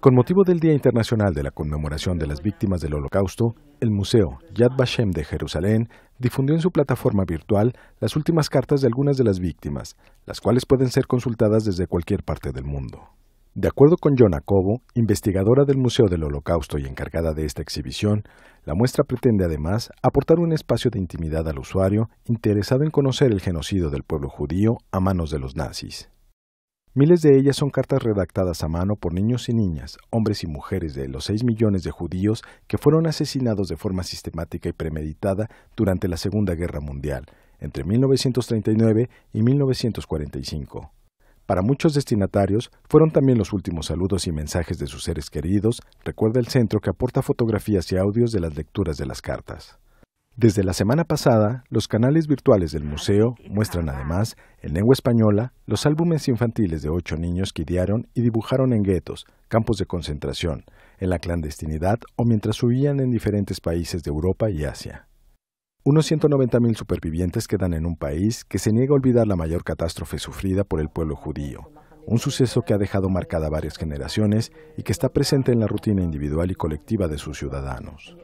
Con motivo del Día Internacional de la Conmemoración de las Víctimas del Holocausto, el Museo Yad Vashem de Jerusalén difundió en su plataforma virtual las últimas cartas de algunas de las víctimas, las cuales pueden ser consultadas desde cualquier parte del mundo. De acuerdo con Jonah Cobo, investigadora del Museo del Holocausto y encargada de esta exhibición, la muestra pretende además aportar un espacio de intimidad al usuario interesado en conocer el genocidio del pueblo judío a manos de los nazis. Miles de ellas son cartas redactadas a mano por niños y niñas, hombres y mujeres de los 6 millones de judíos que fueron asesinados de forma sistemática y premeditada durante la Segunda Guerra Mundial, entre 1939 y 1945. Para muchos destinatarios fueron también los últimos saludos y mensajes de sus seres queridos, recuerda el centro que aporta fotografías y audios de las lecturas de las cartas. Desde la semana pasada, los canales virtuales del museo ah, muestran además, en lengua española, los álbumes infantiles de ocho niños que idearon y dibujaron en guetos, campos de concentración, en la clandestinidad o mientras huían en diferentes países de Europa y Asia. Unos 190.000 supervivientes quedan en un país que se niega a olvidar la mayor catástrofe sufrida por el pueblo judío, un suceso que ha dejado marcada varias generaciones y que está presente en la rutina individual y colectiva de sus ciudadanos.